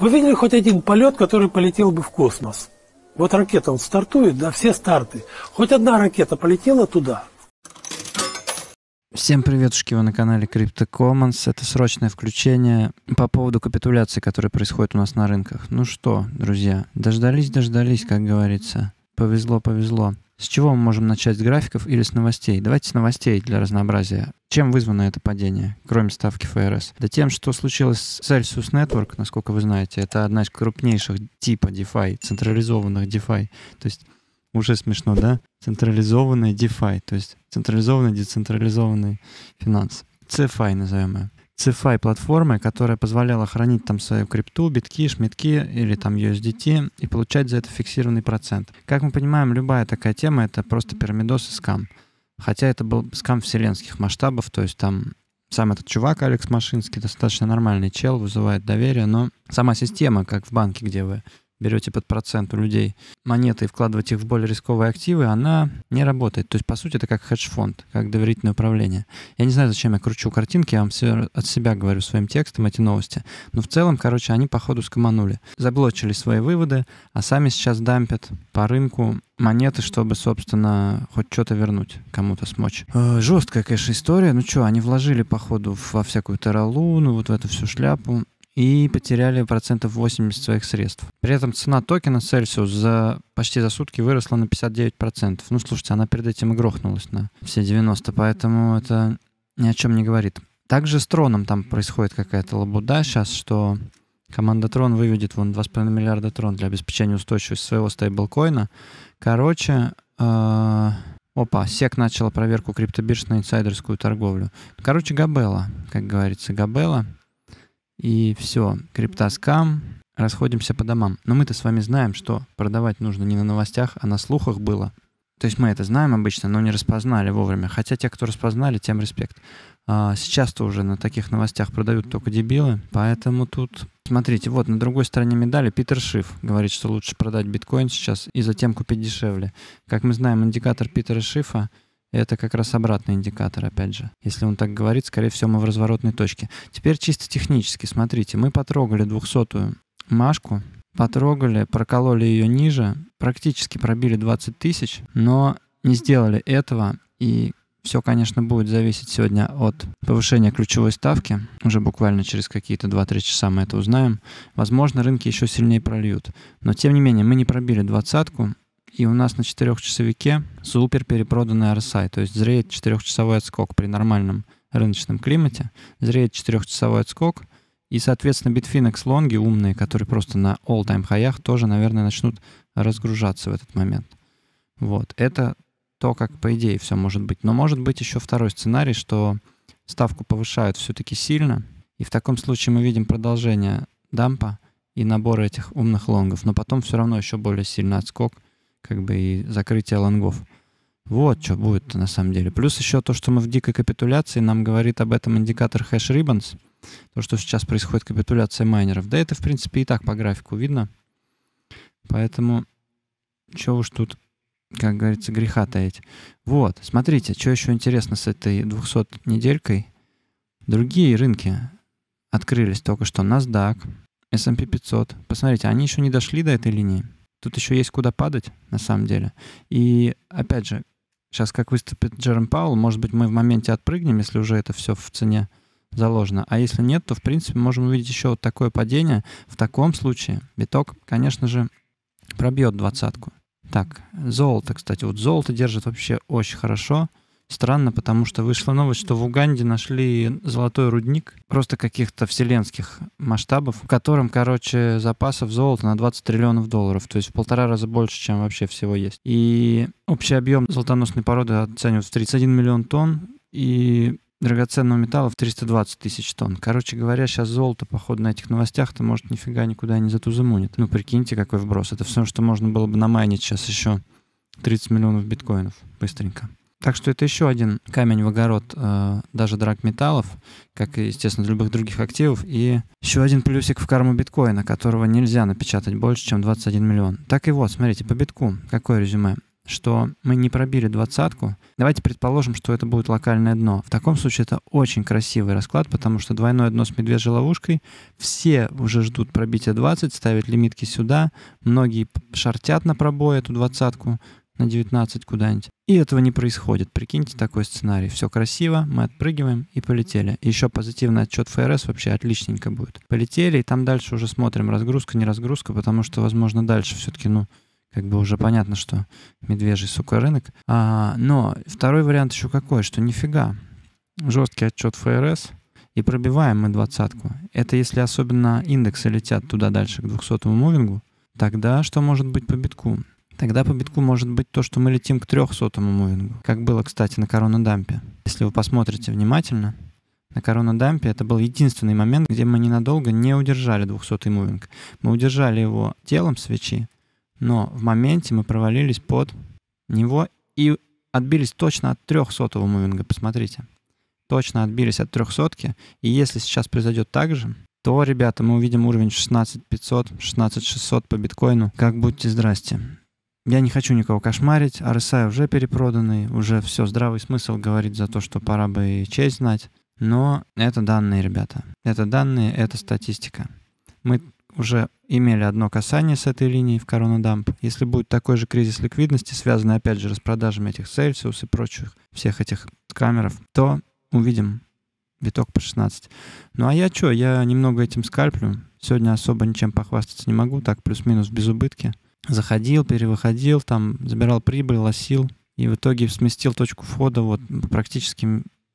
Вы видели хоть один полет, который полетел бы в космос? Вот ракета, он стартует, да, все старты. Хоть одна ракета полетела туда. Всем приветушки, вы на канале Crypto Commons. Это срочное включение по поводу капитуляции, которая происходит у нас на рынках. Ну что, друзья, дождались, дождались, как говорится. Повезло, повезло. С чего мы можем начать, с графиков или с новостей? Давайте с новостей для разнообразия. Чем вызвано это падение, кроме ставки ФРС? Да тем, что случилось с Celsius Network, насколько вы знаете, это одна из крупнейших типа DeFi, централизованных DeFi. То есть уже смешно, да? Централизованный DeFi, то есть централизованный, децентрализованный финанс. CFI называемая. CeFi платформы, которая позволяла хранить там свою крипту, битки, шмитки или там USDT и получать за это фиксированный процент. Как мы понимаем, любая такая тема — это просто пирамидос и скам. Хотя это был скам вселенских масштабов, то есть там сам этот чувак, Алекс Машинский, достаточно нормальный чел, вызывает доверие, но сама система, как в банке, где вы берете под процент у людей монеты и вкладываете их в более рисковые активы, она не работает. То есть, по сути, это как хедж-фонд, как доверительное управление. Я не знаю, зачем я кручу картинки, я вам все от себя говорю своим текстом эти новости. Но в целом, короче, они, походу, скоманули. Заблочили свои выводы, а сами сейчас дампят по рынку монеты, чтобы, собственно, хоть что-то вернуть, кому-то смочь. Э, жесткая, конечно, история. Ну что, они вложили, походу, во всякую Терралуну, вот в эту всю шляпу и потеряли процентов 80 своих средств. При этом цена токена Celsius за почти за сутки выросла на 59%. Ну, слушайте, она перед этим и грохнулась на все 90, поэтому это ни о чем не говорит. Также с Троном там происходит какая-то лабуда сейчас, что команда Трон выведет вон 2,5 миллиарда Трон для обеспечения устойчивости своего стейблкоина. Короче, а, Опа, СЕК начала проверку криптобирж на инсайдерскую торговлю. Короче, Габела, как говорится, Габела — и все, криптоскам, расходимся по домам. Но мы-то с вами знаем, что продавать нужно не на новостях, а на слухах было. То есть мы это знаем обычно, но не распознали вовремя. Хотя те, кто распознали, тем респект. А сейчас-то уже на таких новостях продают только дебилы, поэтому тут... Смотрите, вот на другой стороне медали Питер Шиф говорит, что лучше продать биткоин сейчас и затем купить дешевле. Как мы знаем, индикатор Питера Шифа — это как раз обратный индикатор, опять же. Если он так говорит, скорее всего, мы в разворотной точке. Теперь чисто технически, смотрите, мы потрогали 200-ю Машку, потрогали, прокололи ее ниже, практически пробили 20 тысяч, но не сделали этого, и все, конечно, будет зависеть сегодня от повышения ключевой ставки. Уже буквально через какие-то 2-3 часа мы это узнаем. Возможно, рынки еще сильнее прольют. Но, тем не менее, мы не пробили двадцатку, и у нас на четырехчасовике супер перепроданный RSI, то есть зреет четырехчасовой отскок при нормальном рыночном климате, зреет четырехчасовой отскок, и, соответственно, Bitfinex лонги умные, которые просто на all-time хаях, тоже, наверное, начнут разгружаться в этот момент. Вот. Это то, как, по идее, все может быть. Но может быть еще второй сценарий, что ставку повышают все-таки сильно, и в таком случае мы видим продолжение дампа и набора этих умных лонгов, но потом все равно еще более сильный отскок – как бы и закрытие лонгов. Вот что будет на самом деле. Плюс еще то, что мы в дикой капитуляции, нам говорит об этом индикатор Хэш ribbons, то, что сейчас происходит капитуляция майнеров. Да это, в принципе, и так по графику видно. Поэтому чего уж тут, как говорится, греха таить. Вот, смотрите, что еще интересно с этой 200 неделькой. Другие рынки открылись только что. NASDAQ, S&P 500. Посмотрите, они еще не дошли до этой линии. Тут еще есть куда падать, на самом деле. И опять же, сейчас как выступит Джером Паул, может быть, мы в моменте отпрыгнем, если уже это все в цене заложено. А если нет, то, в принципе, можем увидеть еще вот такое падение. В таком случае биток, конечно же, пробьет двадцатку. Так, золото, кстати. Вот золото держит вообще очень хорошо. Странно, потому что вышла новость, что в Уганде нашли золотой рудник, просто каких-то вселенских масштабов, в котором, короче, запасов золота на 20 триллионов долларов, то есть в полтора раза больше, чем вообще всего есть. И общий объем золотоносной породы оценивается в 31 миллион тонн, и драгоценного металла в 320 тысяч тонн. Короче говоря, сейчас золото, походу, на этих новостях-то, может, нифига никуда не затузумунит. Ну, прикиньте, какой вброс. Это все, что можно было бы намайнить сейчас еще 30 миллионов биткоинов быстренько. Так что это еще один камень в огород э, даже драк металлов, как и, естественно, любых других активов. И еще один плюсик в карму биткоина, которого нельзя напечатать больше, чем 21 миллион. Так и вот, смотрите, по битку какое резюме? что мы не пробили двадцатку, давайте предположим, что это будет локальное дно. В таком случае это очень красивый расклад, потому что двойное дно с медвежьей ловушкой, все уже ждут пробития 20, ставят лимитки сюда, многие шортят на пробой эту двадцатку, на 19 куда-нибудь. И этого не происходит. Прикиньте такой сценарий. Все красиво, мы отпрыгиваем и полетели. Еще позитивный отчет ФРС вообще отличненько будет. Полетели, и там дальше уже смотрим, разгрузка, не разгрузка, потому что, возможно, дальше все-таки, ну, как бы уже понятно, что медвежий, сука, рынок. А, но второй вариант еще какой, что нифига. Жесткий отчет ФРС, и пробиваем мы двадцатку. Это если особенно индексы летят туда дальше, к 200-му мувингу, тогда что может быть по битку? Тогда по битку может быть то, что мы летим к трехсотому мувингу, как было, кстати, на Корона Дампе. Если вы посмотрите внимательно, на Корона Дампе, это был единственный момент, где мы ненадолго не удержали 200 мувинг. Мы удержали его телом свечи, но в моменте мы провалились под него и отбились точно от 300 мувинга, посмотрите. Точно отбились от 300 и если сейчас произойдет так же, то, ребята, мы увидим уровень 16500, 16600 по биткоину. Как будьте здрасте. Я не хочу никого кошмарить, RSI уже перепроданный, уже все, здравый смысл говорит за то, что пора бы и честь знать. Но это данные, ребята. Это данные, это статистика. Мы уже имели одно касание с этой линией в коронадамп. Если будет такой же кризис ликвидности, связанный опять же с продажами этих Celsius и прочих всех этих камеров, то увидим виток по 16. Ну а я что, я немного этим скальплю. Сегодня особо ничем похвастаться не могу, так плюс-минус без убытки заходил, перевыходил, там забирал прибыль, лосил. И в итоге сместил точку входа вот практически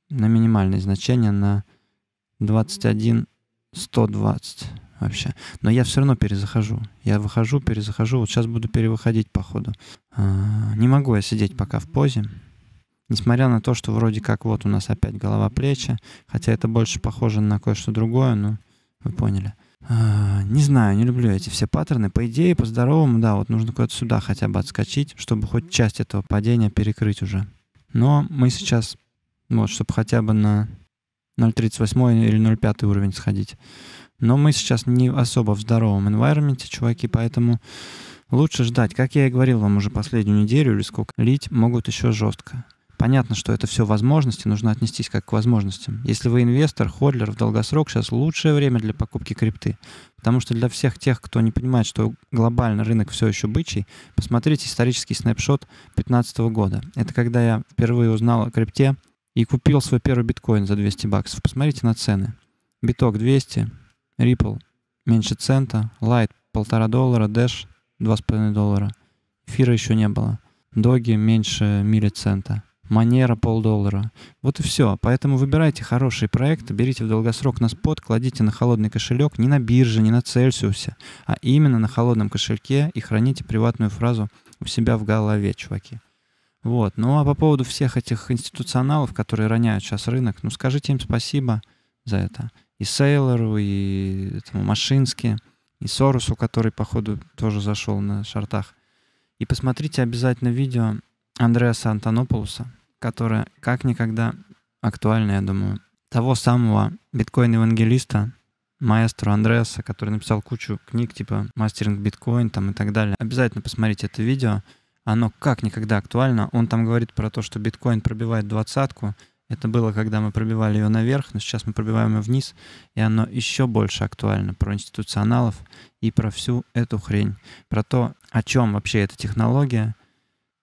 на минимальное значение, на 21 120 вообще. Но я все равно перезахожу. Я выхожу, перезахожу. Вот сейчас буду перевыходить по ходу. А, не могу я сидеть пока в позе. Несмотря на то, что вроде как вот у нас опять голова плечи, хотя это больше похоже на кое-что другое, но вы поняли. А, не знаю, не люблю эти все паттерны. По идее, по-здоровому, да, вот нужно куда-то сюда хотя бы отскочить, чтобы хоть часть этого падения перекрыть уже. Но мы сейчас, вот, чтобы хотя бы на 0.38 или 0.5 уровень сходить. Но мы сейчас не особо в здоровом environment, чуваки, поэтому лучше ждать. Как я и говорил вам уже последнюю неделю или сколько, лить могут еще жестко. Понятно, что это все возможности, нужно отнестись как к возможностям. Если вы инвестор, ходлер в долгосрок, сейчас лучшее время для покупки крипты. Потому что для всех тех, кто не понимает, что глобально рынок все еще бычий, посмотрите исторический снапшот 2015 года. Это когда я впервые узнал о крипте и купил свой первый биткоин за 200 баксов. Посмотрите на цены. Биток 200, Ripple меньше цента, Light полтора доллара, Dash два с половиной доллара. Эфира еще не было. Доги меньше мили цента. Манера полдоллара. Вот и все. Поэтому выбирайте хорошие проекты, берите в долгосрок на спот, кладите на холодный кошелек, не на бирже, не на Цельсиусе, а именно на холодном кошельке и храните приватную фразу у себя в голове, чуваки. Вот. Ну а по поводу всех этих институционалов, которые роняют сейчас рынок, ну скажите им спасибо за это. И Сейлору, и этому Машински, и Сорусу, который, походу, тоже зашел на шартах. И посмотрите обязательно видео Андреаса Антонополуса, которая как никогда актуальна, я думаю. Того самого биткоин-евангелиста, маэстро Андреаса, который написал кучу книг типа «Мастеринг биткоин» там и так далее. Обязательно посмотрите это видео. Оно как никогда актуально. Он там говорит про то, что биткоин пробивает двадцатку. Это было, когда мы пробивали ее наверх, но сейчас мы пробиваем ее вниз, и оно еще больше актуально про институционалов и про всю эту хрень, про то, о чем вообще эта технология,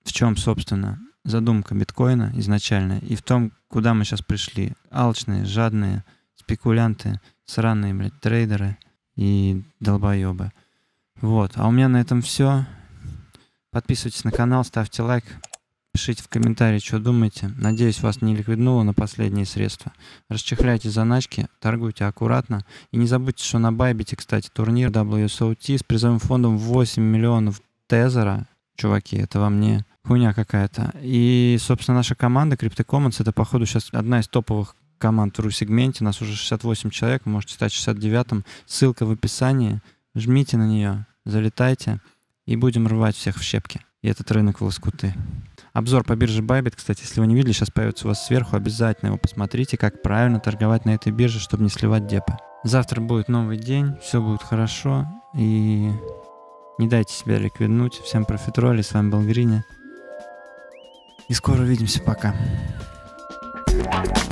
в чем, собственно, задумка биткоина изначально и в том, куда мы сейчас пришли. Алчные, жадные, спекулянты, сраные, блядь, трейдеры и долбоебы. Вот. А у меня на этом все. Подписывайтесь на канал, ставьте лайк, пишите в комментарии, что думаете. Надеюсь, вас не ликвиднуло на последние средства. Расчехляйте заначки, торгуйте аккуратно. И не забудьте, что на Байбите, кстати, турнир WSOT с призовым фондом 8 миллионов тезера чуваки, это вам не хуйня какая-то. И, собственно, наша команда CryptoCommons — это, походу, сейчас одна из топовых команд в ру-сегменте. Нас уже 68 человек, вы можете стать 69-м. Ссылка в описании. Жмите на нее, залетайте, и будем рвать всех в щепки. И этот рынок в лоскуты. Обзор по бирже Bybit, кстати, если вы не видели, сейчас появится у вас сверху, обязательно его посмотрите, как правильно торговать на этой бирже, чтобы не сливать депо. Завтра будет новый день, все будет хорошо, и не дайте себя ликвиднуть. Всем профитроли. С вами был Гриня. И скоро увидимся. Пока. thank you